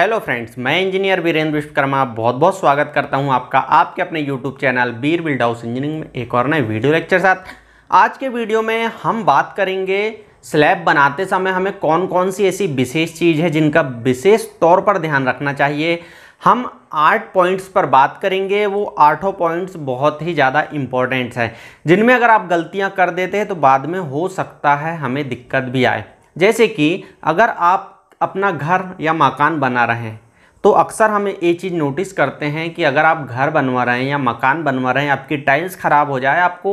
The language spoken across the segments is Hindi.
हेलो फ्रेंड्स मैं इंजीनियर वीरेंद्र विश्वकर्मा बहुत बहुत स्वागत करता हूं आपका आपके अपने YouTube channel Bir build house engineering में एक और नए वीडियो लेक्चर साथ आज के वीडियो में हम बात करेंगे स्लैब बनाते समय हमें कौन कौन सी ऐसी विशेष चीज़ है जिनका विशेष तौर पर ध्यान रखना चाहिए हम आठ पॉइंट्स पर बात करेंगे वो आठों पॉइंट्स बहुत ही ज़्यादा इम्पॉर्टेंट्स हैं जिनमें अगर आप गलतियाँ कर देते हैं तो बाद में हो सकता है हमें दिक्कत भी आए जैसे कि अगर आप अपना घर या मकान बना रहे हैं तो अक्सर हमें ये चीज़ नोटिस करते हैं कि अगर आप घर बनवा रहे हैं या मकान बनवा रहे हैं आपकी टाइल्स ख़राब हो जाए आपको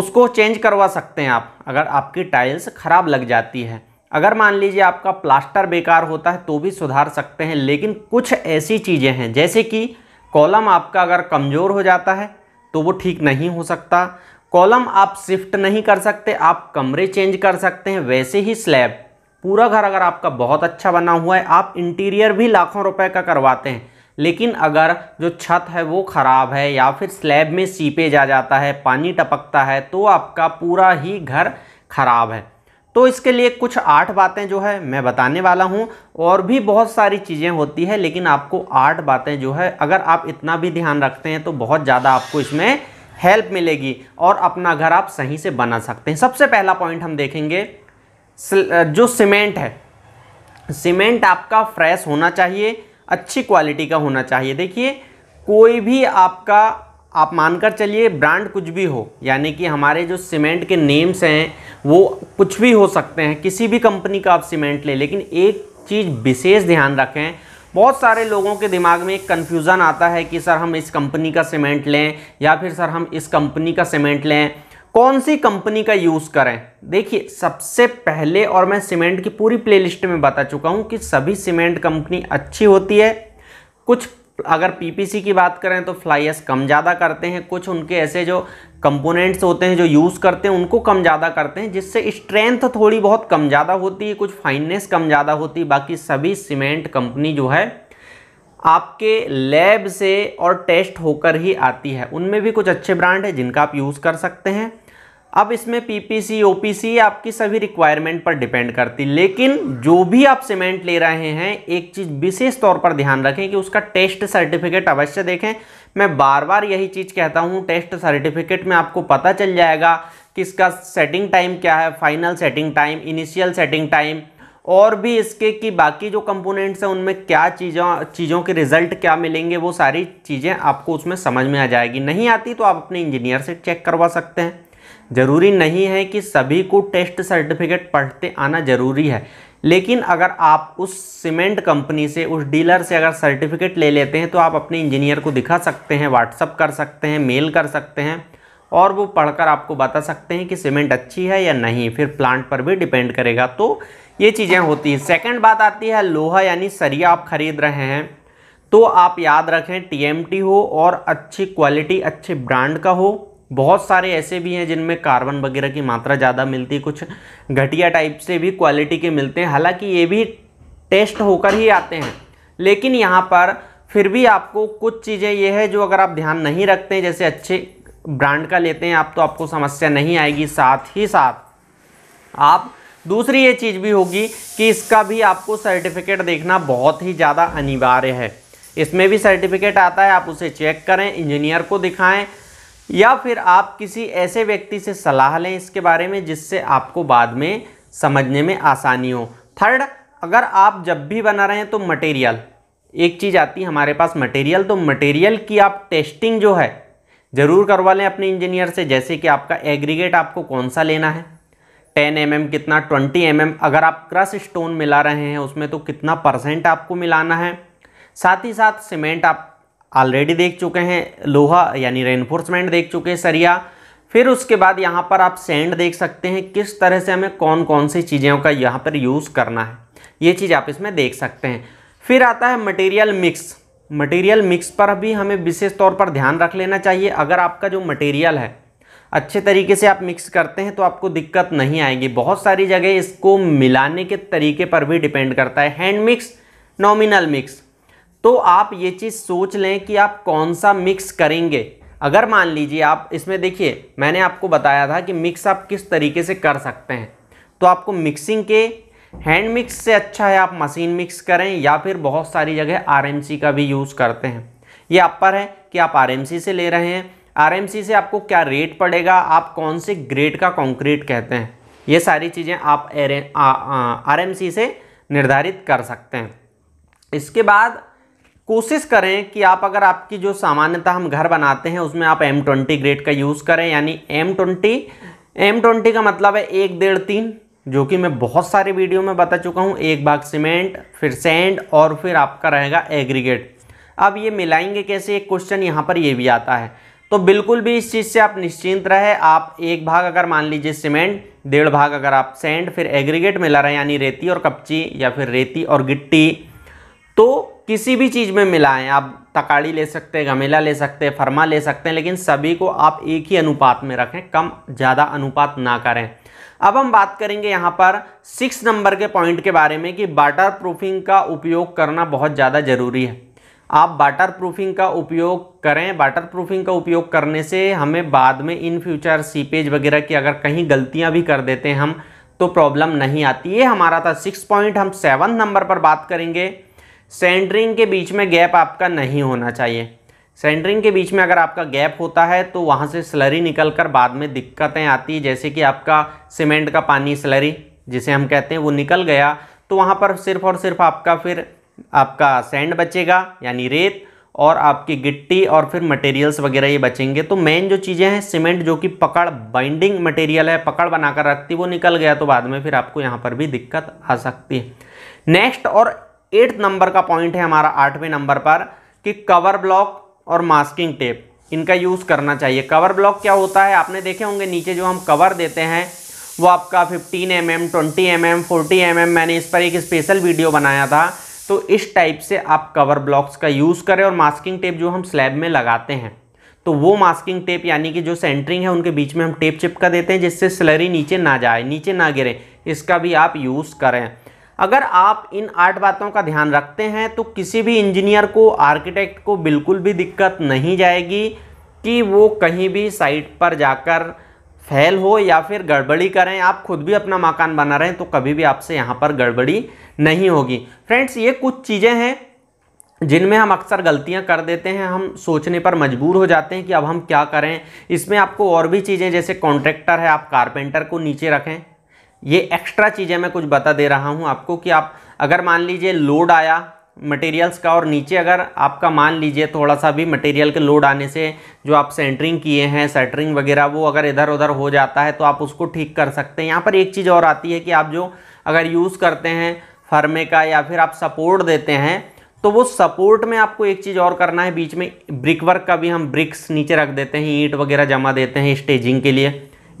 उसको चेंज करवा सकते हैं आप अगर आपकी टाइल्स ख़राब लग जाती है अगर मान लीजिए आपका प्लास्टर बेकार होता है तो भी सुधार सकते हैं लेकिन कुछ ऐसी चीज़ें हैं जैसे कि कॉलम आपका अगर कमज़ोर हो जाता है तो वो ठीक नहीं हो सकता कॉलम आप शिफ्ट नहीं कर सकते आप कमरे चेंज कर सकते हैं वैसे ही स्लैब पूरा घर अगर आपका बहुत अच्छा बना हुआ है आप इंटीरियर भी लाखों रुपए का करवाते हैं लेकिन अगर जो छत है वो ख़राब है या फिर स्लैब में सीपेज आ जाता है पानी टपकता है तो आपका पूरा ही घर ख़राब है तो इसके लिए कुछ आठ बातें जो है मैं बताने वाला हूँ और भी बहुत सारी चीज़ें होती है लेकिन आपको आठ बातें जो है अगर आप इतना भी ध्यान रखते हैं तो बहुत ज़्यादा आपको इसमें हेल्प मिलेगी और अपना घर आप सही से बना सकते हैं सबसे पहला पॉइंट हम देखेंगे जो सीमेंट है सीमेंट आपका फ्रेश होना चाहिए अच्छी क्वालिटी का होना चाहिए देखिए कोई भी आपका आप मानकर चलिए ब्रांड कुछ भी हो यानी कि हमारे जो सीमेंट के नेम्स हैं वो कुछ भी हो सकते हैं किसी भी कंपनी का आप सीमेंट लें लेकिन एक चीज़ विशेष ध्यान रखें बहुत सारे लोगों के दिमाग में एक कन्फ्यूज़न आता है कि सर हम इस कंपनी का सीमेंट लें या फिर सर हम इस कंपनी का सीमेंट लें कौन सी कंपनी का यूज़ करें देखिए सबसे पहले और मैं सीमेंट की पूरी प्लेलिस्ट में बता चुका हूँ कि सभी सीमेंट कंपनी अच्छी होती है कुछ अगर पीपीसी की बात करें तो फ्लाइस कम ज़्यादा करते हैं कुछ उनके ऐसे जो कंपोनेंट्स होते हैं जो यूज़ करते हैं उनको कम ज़्यादा करते हैं जिससे स्ट्रेंथ थोड़ी बहुत कम ज़्यादा होती है कुछ फाइननेस कम ज़्यादा होती है बाकी सभी सीमेंट कंपनी जो है आपके लैब से और टेस्ट होकर ही आती है उनमें भी कुछ अच्छे ब्रांड है जिनका आप यूज़ कर सकते हैं अब इसमें पीपीसी ओपीसी आपकी सभी रिक्वायरमेंट पर डिपेंड करती लेकिन जो भी आप सीमेंट ले रहे हैं एक चीज़ विशेष तौर पर ध्यान रखें कि उसका टेस्ट सर्टिफिकेट अवश्य देखें मैं बार बार यही चीज़ कहता हूँ टेस्ट सर्टिफिकेट में आपको पता चल जाएगा कि इसका सेटिंग टाइम क्या है final setting time initial setting time और भी इसके कि बाकी जो कंपोनेंट्स हैं उनमें क्या चीज़ों चीज़ों के रिजल्ट क्या मिलेंगे वो सारी चीज़ें आपको उसमें समझ में आ जाएगी नहीं आती तो आप अपने इंजीनियर से चेक करवा सकते हैं ज़रूरी नहीं है कि सभी को टेस्ट सर्टिफिकेट पढ़ते आना ज़रूरी है लेकिन अगर आप उस सीमेंट कंपनी से उस डीलर से अगर सर्टिफिकेट ले लेते हैं तो आप अपने इंजीनियर को दिखा सकते हैं व्हाट्सअप कर सकते हैं मेल कर सकते हैं और वो पढ़कर आपको बता सकते हैं कि सीमेंट अच्छी है या नहीं फिर प्लांट पर भी डिपेंड करेगा तो ये चीज़ें होती हैं सेकंड बात आती है लोहा यानी सरिया आप खरीद रहे हैं तो आप याद रखें टीएमटी हो और अच्छी क्वालिटी अच्छे ब्रांड का हो बहुत सारे ऐसे भी हैं जिनमें कार्बन वगैरह की मात्रा ज़्यादा मिलती है कुछ घटिया टाइप से भी क्वालिटी के मिलते हैं हालांकि ये भी टेस्ट होकर ही आते हैं लेकिन यहाँ पर फिर भी आपको कुछ चीज़ें ये है जो अगर आप ध्यान नहीं रखते हैं जैसे अच्छे ब्रांड का लेते हैं आप तो आपको समस्या नहीं आएगी साथ ही साथ आप दूसरी ये चीज़ भी होगी कि इसका भी आपको सर्टिफिकेट देखना बहुत ही ज़्यादा अनिवार्य है इसमें भी सर्टिफिकेट आता है आप उसे चेक करें इंजीनियर को दिखाएं या फिर आप किसी ऐसे व्यक्ति से सलाह लें इसके बारे में जिससे आपको बाद में समझने में आसानी हो थर्ड अगर आप जब भी बना रहे हैं तो मटेरियल एक चीज़ आती है हमारे पास मटेरियल तो मटेरियल की आप टेस्टिंग जो है ज़रूर करवा लें अपने इंजीनियर से जैसे कि आपका एग्रीगेट आपको कौन सा लेना है 10 एम mm कितना 20 एम mm अगर आप क्रश स्टोन मिला रहे हैं उसमें तो कितना परसेंट आपको मिलाना है साथ ही साथ सीमेंट आप ऑलरेडी देख चुके हैं लोहा यानी रेनफोर्समेंट देख चुके हैं सरिया फिर उसके बाद यहाँ पर आप सैंड देख सकते हैं किस तरह से हमें कौन कौन सी चीज़ों का यहाँ पर यूज़ करना है ये चीज़ आप इसमें देख सकते हैं फिर आता है मटेरियल मिक्स मटेरियल मिक्स पर भी हमें विशेष तौर पर ध्यान रख लेना चाहिए अगर आपका जो मटेरियल है अच्छे तरीके से आप मिक्स करते हैं तो आपको दिक्कत नहीं आएगी बहुत सारी जगह इसको मिलाने के तरीके पर भी डिपेंड करता है हैंड मिक्स नॉमिनल मिक्स तो आप ये चीज़ सोच लें कि आप कौन सा मिक्स करेंगे अगर मान लीजिए आप इसमें देखिए मैंने आपको बताया था कि मिक्स आप किस तरीके से कर सकते हैं तो आपको मिक्सिंग के हैंड मिक्स से अच्छा है आप मशीन मिक्स करें या फिर बहुत सारी जगह आरएमसी का भी यूज़ करते हैं ये आप पर है कि आप आरएमसी से ले रहे हैं आरएमसी से आपको क्या रेट पड़ेगा आप कौन से ग्रेड का कंक्रीट कहते हैं ये सारी चीज़ें आप आर एम सी से निर्धारित कर सकते हैं इसके बाद कोशिश करें कि आप अगर आपकी जो सामान्यतः हम घर बनाते हैं उसमें आप एम ट्वेंटी ग्रेड का यूज़ करें यानी एम ट्वेंटी एम ट्वेंटी का मतलब है एक डेढ़ तीन जो कि मैं बहुत सारे वीडियो में बता चुका हूँ एक भाग सीमेंट फिर सैंड और फिर आपका रहेगा एग्रीगेट अब ये मिलाएंगे कैसे एक क्वेश्चन यहाँ पर ये भी आता है तो बिल्कुल भी इस चीज़ से आप निश्चिंत रहे आप एक भाग अगर मान लीजिए सीमेंट डेढ़ भाग अगर आप सेंड फिर एग्रीगेट मिला रहे यानी रेती और कपची या फिर रेती और गिट्टी तो किसी भी चीज़ में मिलाएं आप तकाड़ी ले सकते हैं घमेला ले सकते हैं फरमा ले सकते हैं लेकिन सभी को आप एक ही अनुपात में रखें कम ज़्यादा अनुपात ना करें अब हम बात करेंगे यहाँ पर सिक्स नंबर के पॉइंट के बारे में कि वाटर प्रूफिंग का उपयोग करना बहुत ज़्यादा ज़रूरी है आप वाटर प्रूफिंग का उपयोग करें वाटर प्रूफिंग का उपयोग करने से हमें बाद में इन फ्यूचर सीपेज वगैरह की अगर कहीं गलतियाँ भी कर देते हैं हम तो प्रॉब्लम नहीं आती ये हमारा था सिक्स पॉइंट हम सेवन नंबर पर बात करेंगे सेंटरिंग के बीच में गैप आपका नहीं होना चाहिए सेंटरिंग के बीच में अगर आपका गैप होता है तो वहाँ से स्लरी निकल कर बाद में दिक्कतें आती है जैसे कि आपका सीमेंट का पानी स्लरी जिसे हम कहते हैं वो निकल गया तो वहाँ पर सिर्फ और सिर्फ आपका फिर आपका सैंड बचेगा यानी रेत और आपकी गिट्टी और फिर मटेरियल्स वगैरह ये बचेंगे तो मेन जो चीज़ें हैं सीमेंट जो कि पकड़ बाइंडिंग मटेरियल है पकड़ बनाकर रखती वो निकल गया तो बाद में फिर आपको यहाँ पर भी दिक्कत आ सकती है नेक्स्ट और एट्थ नंबर का पॉइंट है हमारा आठवें नंबर पर कि कवर ब्लॉक और मास्किंग टेप इनका यूज़ करना चाहिए कवर ब्लॉक क्या होता है आपने देखे होंगे नीचे जो हम कवर देते हैं वो आपका 15 M M twenty M M forty M M मैंने इस पर एक स्पेशल वीडियो बनाया था तो इस टाइप से आप कवर ब्लॉक्स का यूज़ करें और मास्किंग टेप जो हम स्लैब में लगाते हैं तो वो मास्किंग टेप यानी कि जो सेंटरिंग है उनके बीच में हम टेप चिपका देते हैं जिससे स्लरी नीचे ना जाए नीचे ना गिरे इसका भी आप यूज़ करें अगर आप इन आठ बातों का ध्यान रखते हैं तो किसी भी इंजीनियर को आर्किटेक्ट को बिल्कुल भी दिक्कत नहीं जाएगी कि वो कहीं भी साइट पर जाकर फेल हो या फिर गड़बड़ी करें आप खुद भी अपना मकान बना रहे हैं तो कभी भी आपसे यहाँ पर गड़बड़ी नहीं होगी फ्रेंड्स ये कुछ चीज़ें हैं जिनमें हम अक्सर गलतियां कर देते हैं हम सोचने पर मजबूर हो जाते हैं कि अब हम क्या करें इसमें आपको और भी चीज़ें जैसे कॉन्ट्रैक्टर है आप कारपेंटर को नीचे रखें ये एक्स्ट्रा चीज़ें मैं कुछ बता दे रहा हूँ आपको कि आप अगर मान लीजिए लोड आया मटेरियल्स का और नीचे अगर आपका मान लीजिए थोड़ा सा भी मटेरियल के लोड आने से जो आप सेंटरिंग किए हैं सेटरिंग वगैरह वो अगर इधर उधर हो जाता है तो आप उसको ठीक कर सकते हैं यहाँ पर एक चीज़ और आती है कि आप जो अगर यूज़ करते हैं फर्मे का या फिर आप सपोर्ट देते हैं तो वो सपोर्ट में आपको एक चीज़ और करना है बीच में ब्रिक वर्क का भी हम ब्रिक्स नीचे रख देते हैं ईंट वगैरह जमा देते हैं स्टेजिंग के लिए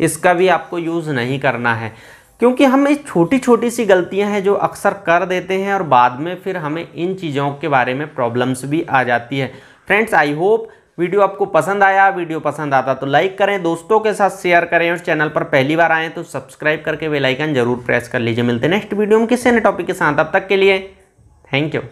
इसका भी आपको यूज़ नहीं करना है क्योंकि हम ये छोटी छोटी सी गलतियां हैं जो अक्सर कर देते हैं और बाद में फिर हमें इन चीज़ों के बारे में प्रॉब्लम्स भी आ जाती है फ्रेंड्स आई होप वीडियो आपको पसंद आया वीडियो पसंद आता तो लाइक करें दोस्तों के साथ शेयर करें और चैनल पर पहली बार आएँ तो सब्सक्राइब करके बेलाइकन जरूर प्रेस कर लीजिए मिलते हैं नेक्स्ट वीडियो में किसी नए टॉपिक के साथ अब तक के लिए थैंक यू